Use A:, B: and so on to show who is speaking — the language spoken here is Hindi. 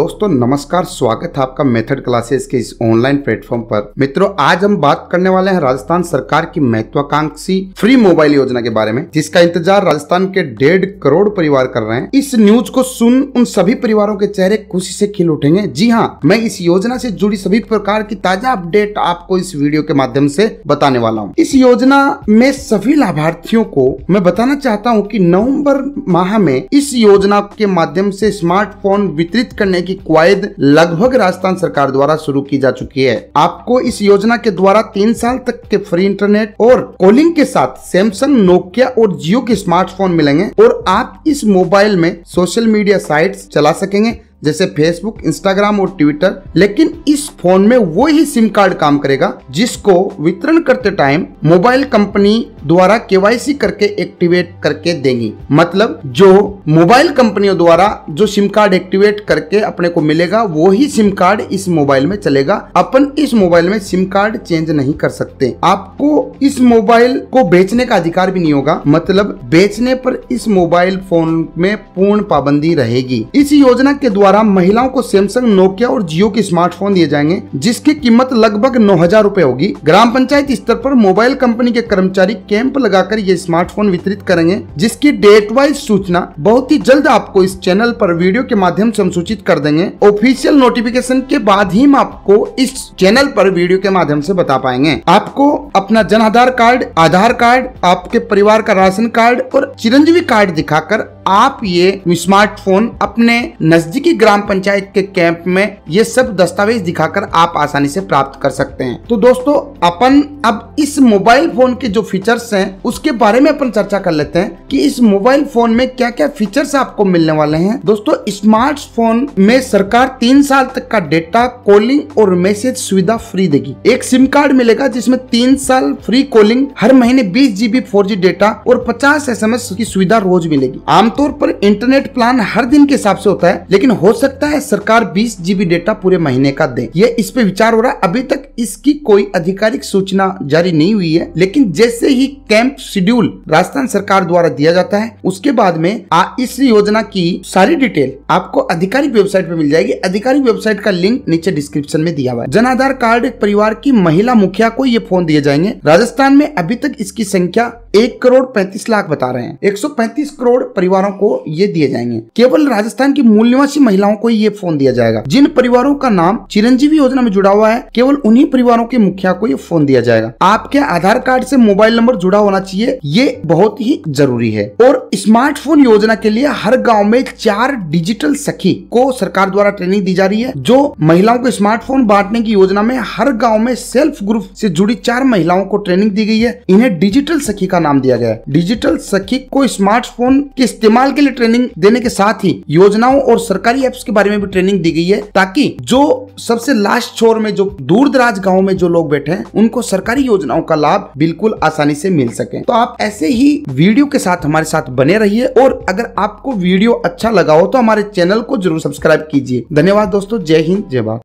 A: दोस्तों नमस्कार स्वागत है आपका मेथड क्लासेस के इस ऑनलाइन प्लेटफॉर्म पर मित्रों आज हम बात करने वाले हैं राजस्थान सरकार की महत्वाकांक्षी फ्री मोबाइल योजना के बारे में जिसका इंतजार राजस्थान के डेढ़ करोड़ परिवार कर रहे हैं इस न्यूज को सुन उन सभी परिवारों के चेहरे खुशी से खिल उठेंगे जी हाँ मैं इस योजना से जुड़ी सभी प्रकार की ताजा अपडेट आपको इस वीडियो के माध्यम से बताने वाला हूँ इस योजना में सभी लाभार्थियों को मैं बताना चाहता हूँ की नवम्बर माह में इस योजना के माध्यम से स्मार्टफोन वितरित करने की की क्वायद लगभग राजस्थान सरकार द्वारा शुरू की जा चुकी है आपको इस योजना के द्वारा तीन साल तक के फ्री इंटरनेट और कॉलिंग के साथ सैमसंग नोकिया और जियो के स्मार्टफोन मिलेंगे और आप इस मोबाइल में सोशल मीडिया साइट चला सकेंगे जैसे फेसबुक इंस्टाग्राम और ट्विटर लेकिन इस फोन में वो ही सिम कार्ड काम करेगा जिसको वितरण करते टाइम मोबाइल कंपनी द्वारा केवाईसी करके एक्टिवेट करके देंगी मतलब जो मोबाइल कंपनियों द्वारा जो सिम कार्ड एक्टिवेट करके अपने को मिलेगा वो ही सिम कार्ड इस मोबाइल में चलेगा अपन इस मोबाइल में सिम कार्ड चेंज नहीं कर सकते आपको इस मोबाइल को बेचने का अधिकार भी नहीं होगा मतलब बेचने पर इस मोबाइल फोन में पूर्ण पाबंदी रहेगी इस योजना के द्वारा द्वारा महिलाओं को सैमसंग नोकिया और जियो के स्मार्टफोन दिए जाएंगे जिसकी कीमत लगभग नौ हजार रूपए होगी ग्राम पंचायत स्तर पर मोबाइल कंपनी के कर्मचारी कैंप लगाकर ये स्मार्टफोन वितरित करेंगे जिसकी डेट वाइज सूचना बहुत ही जल्द आपको इस चैनल पर वीडियो के माध्यम से हम सूचित कर देंगे ऑफिशियल नोटिफिकेशन के बाद ही हम आपको इस चैनल पर वीडियो के माध्यम से बता पाएंगे आपको अपना जन आधार कार्ड आधार कार्ड आपके परिवार का राशन कार्ड और चिरंजीवी कार्ड दिखाकर आप ये स्मार्टफोन अपने नजदीकी ग्राम पंचायत के कैंप में ये सब दस्तावेज दिखाकर आप आसानी से प्राप्त कर सकते हैं तो दोस्तों अपन अब इस मोबाइल फोन के जो फीचर्स हैं उसके बारे में अपन चर्चा कर लेते हैं कि इस मोबाइल फोन में क्या क्या फीचर्स आपको मिलने वाले हैं दोस्तों स्मार्टफोन में सरकार तीन साल तक का डेटा कॉलिंग और मैसेज सुविधा फ्री देगी एक सिम कार्ड मिलेगा जिसमें तीन साल फ्री कॉलिंग हर महीने बीस जीबी फोर डेटा और पचास एस की सुविधा रोज मिलेगी आम आमतौर पर इंटरनेट प्लान हर दिन के हिसाब से होता है लेकिन हो सकता है सरकार बीस जीबी डेटा पूरे महीने का दे ये इस पे विचार हो रहा है अभी तक इसकी कोई आधिकारिक सूचना जारी नहीं हुई है लेकिन जैसे ही कैंप शेड्यूल राजस्थान सरकार द्वारा दिया जाता है उसके बाद में आ, इस योजना की सारी डिटेल आपको आधिकारिक वेबसाइट पे मिल जाएगी आधिकारिक वेबसाइट का लिंक नीचे डिस्क्रिप्शन में दिया हुआ है जन आधार कार्ड परिवार की महिला मुखिया को ये फोन दिए जाएंगे राजस्थान में अभी तक इसकी संख्या एक करोड़ पैंतीस लाख बता रहे हैं पैंतीस करोड़ परिवारों को ये दिए जाएंगे केवल राजस्थान की मूल निवासी महिलाओं को ये फोन दिया जाएगा जिन परिवारों का नाम चिरंजीवी योजना में जुड़ा हुआ है केवल उन्हीं परिवारों के मुखिया को ये फोन दिया जाएगा आपके आधार कार्ड से मोबाइल नंबर जुड़ा होना चाहिए ये बहुत ही जरूरी है और स्मार्टफोन योजना के लिए हर गाँव में चार डिजिटल सखी को सरकार द्वारा ट्रेनिंग दी जा रही है जो महिलाओं को स्मार्टफोन बांटने की योजना में हर गाँव में सेल्फ ग्रुप से जुड़ी चार महिलाओं को ट्रेनिंग दी गई है इन्हें डिजिटल सखी का नाम दिया गया डिजिटल सखी को स्मार्टफोन के इस्तेमाल के लिए ट्रेनिंग देने के साथ ही योजनाओं और सरकारी एप्स के बारे में भी ट्रेनिंग दी गई है ताकि जो सबसे लास्ट छोर में जो दूर दराज गाँव में जो लोग बैठे हैं उनको सरकारी योजनाओं का लाभ बिल्कुल आसानी से मिल सके तो आप ऐसे ही वीडियो के साथ हमारे साथ बने रहिए और अगर आपको वीडियो अच्छा लगा हो तो हमारे चैनल को जरूर सब्सक्राइब कीजिए धन्यवाद दोस्तों जय हिंद जय भारत